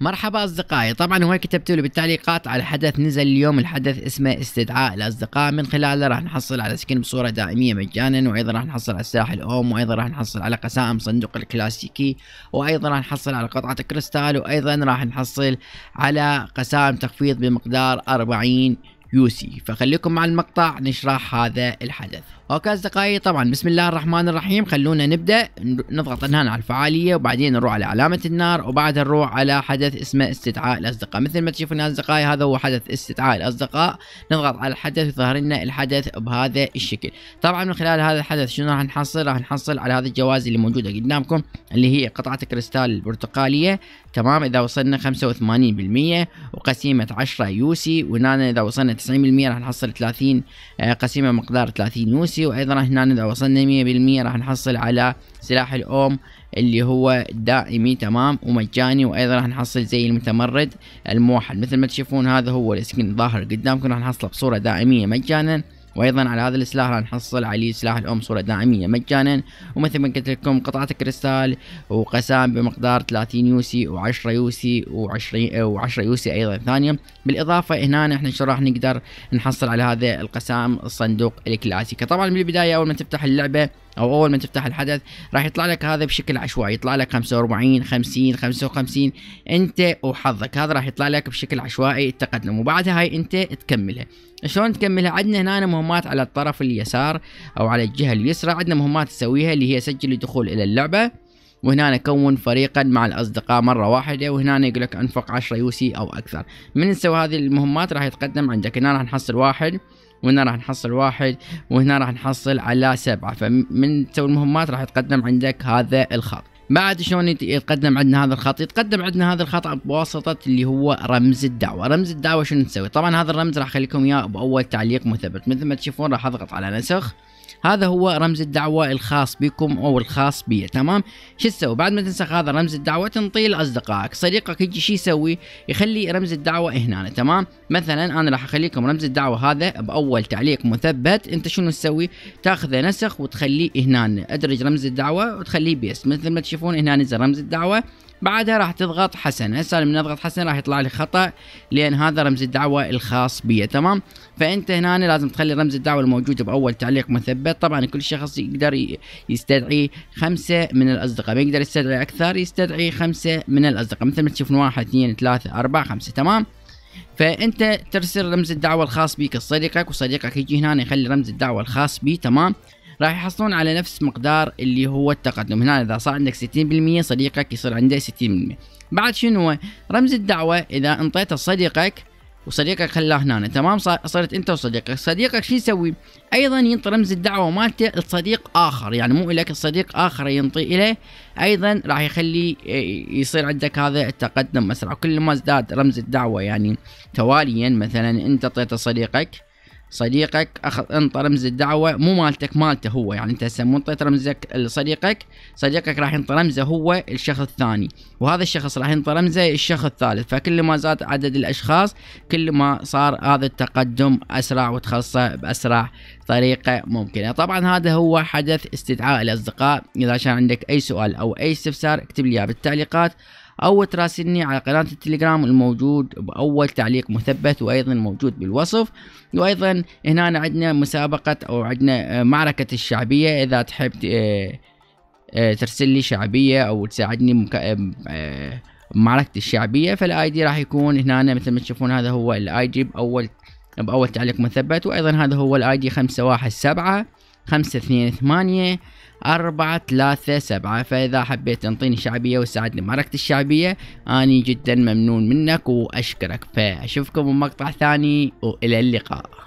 مرحبا أصدقائي طبعا هو كتبت له بالتعليقات على حدث نزل اليوم الحدث اسمه استدعاء الأصدقاء من خلاله راح نحصل على سكن بصورة دائمية مجانا وأيضا راح نحصل على سلاح الأم وأيضا راح نحصل على قسائم صندوق الكلاسيكي وأيضا راح نحصل على قطعة كريستال وأيضا راح نحصل على قسائم تخفيض بمقدار 40 يوسي فخليكم مع المقطع نشرح هذا الحدث اوكي اصدقائي طبعا بسم الله الرحمن الرحيم خلونا نبدا نضغط هنا على الفعاليه وبعدين نروح على علامه النار وبعدها نروح على حدث اسمه استدعاء الاصدقاء مثل ما تشوفون اصدقائي هذا هو حدث استدعاء الاصدقاء نضغط على الحدث يظهر لنا الحدث بهذا الشكل طبعا من خلال هذا الحدث شنو راح نحصل راح نحصل على هذه الجوائز اللي موجوده قدامكم اللي هي قطعه كريستال البرتقاليه تمام اذا وصلنا 85% وقسيمه 10 يوسي وهنا اذا وصلنا 90% راح نحصل 30 آه، قسيمه مقدار 30 يوسي الاساسي وايضا هنا اذا وصلنا 100% راح نحصل على سلاح الاوم اللي هو دائمي تمام ومجاني وايضا راح نحصل زي المتمرد الموحد مثل ما تشوفون هذا هو السكن ظاهر قدامكم راح نحصله بصوره دائميه مجانا وايضا على هذا السلاح راح نحصل عليه سلاح الام صوره داعميه مجانا ومثل ما قلت لكم قطعه كريستال وقسام بمقدار 30 يوسي و10 يوسي و20 و10 يوسي ايضا ثانيه بالاضافه هنا احنا شو راح نقدر نحصل على هذا القسام الصندوق الكلاسيكي طبعا بالبدايه اول ما تفتح اللعبه او اول ما تفتح الحدث راح يطلع لك هذا بشكل عشوائي يطلع لك 45 50 55 انت وحظك هذا راح يطلع لك بشكل عشوائي التقدم وبعدها هاي انت تكملها شلون تكملها عندنا هنا مهمات على الطرف اليسار او على الجهه اليسرى عندنا مهمات تسويها اللي هي سجل الدخول الى اللعبه وهنا كون فريقا مع الاصدقاء مره واحده وهنا يقول لك انفق 10 يوسي او اكثر من نسوي هذه المهمات راح يتقدم عندك هنا راح نحصل واحد وهنا راح نحصل واحد وهنا راح نحصل على سبعة فمن تسوي المهمات راح يتقدم عندك هذا الخط بعد شلون يتقدم عندنا هذا الخط يتقدم عندنا هذا الخط بواسطة اللي هو رمز الدعوة رمز الدعوة شنو نسوي طبعا هذا الرمز راح اخليكم اياه باول تعليق مثبت مثل ما تشوفون راح اضغط على نسخ هذا هو رمز الدعوة الخاص بكم او الخاص بي تمام شو تسوي بعد ما تنسخ هذا رمز الدعوة تنطيه لاصدقائك صديقك يجي شو يسوي يخلي رمز الدعوة هنا تمام مثلا انا راح اخليكم رمز الدعوة هذا باول تعليق مثبت انت شنو تسوي تاخذه نسخ وتخليه هنا ادرج رمز الدعوة وتخليه بيس مثل ما تشوف تشوفون هنا نزل رمز الدعوه بعدها راح تضغط حسن هسه لما نضغط حسن راح يطلع لي خطا لان هذا رمز الدعوه الخاص بي تمام فانت هنا لازم تخلي رمز الدعوه الموجود باول تعليق مثبت طبعا كل شخص يقدر يستدعي خمسه من الاصدقاء ما يقدر يستدعي اكثر يستدعي خمسه من الاصدقاء مثل ما تشوفون واحد اثنين ثلاثه اربعه خمسه تمام فانت ترسل رمز الدعوه الخاص بيك لصديقك وصديقك يجي هنا يخلي رمز الدعوه الخاص بيه تمام راح يحصلون على نفس مقدار اللي هو التقدم هنا اذا صار عندك 60% صديقك يصير عنده 60% بعد شنو رمز الدعوه اذا انطيته صديقك وصديقك خلاه هنا تمام صرت انت وصديقك صديقك شو يسوي ايضا ينطي رمز الدعوه مالته لصديق اخر يعني مو لك الصديق اخر ينطي اليه ايضا راح يخلي يصير عندك هذا التقدم اسرع كل ما ازداد رمز الدعوه يعني تواليا مثلا انت اعطيته صديقك صديقك اخذ انطى رمز الدعوه مو مالتك مالته هو يعني انت هسه مو انطيت رمزك لصديقك صديقك راح ينطي رمزه هو الشخص الثاني وهذا الشخص راح ينطي رمزه الشخص الثالث فكل ما زاد عدد الاشخاص كل ما صار هذا التقدم اسرع وتخلصه باسرع طريقه ممكنه طبعا هذا هو حدث استدعاء الاصدقاء اذا كان عندك اي سؤال او اي استفسار اكتب لي اياه بالتعليقات أو تراسلني على قناة التليجرام الموجود بأول تعليق مثبت وأيضا موجود بالوصف وأيضا هنا عندنا مسابقة أو عندنا آه، معركة الشعبية إذا تحب آه، آه، ترسل لي شعبية أو تساعدني معركة الشعبية فالاي دي راح يكون هنا مثل ما تشوفون هذا هو الاي دي بأول بأول تعليق مثبت وأيضا هذا هو الاي دي خمسة واحد سبعة خمسة اثنين ثمانية أربعة ثلاثة سبعة فإذا حبيت تنطيني شعبية وتساعدني معركة الشعبية أني جدا ممنون منك وأشكرك فأشوفكم بمقطع ثاني وإلى اللقاء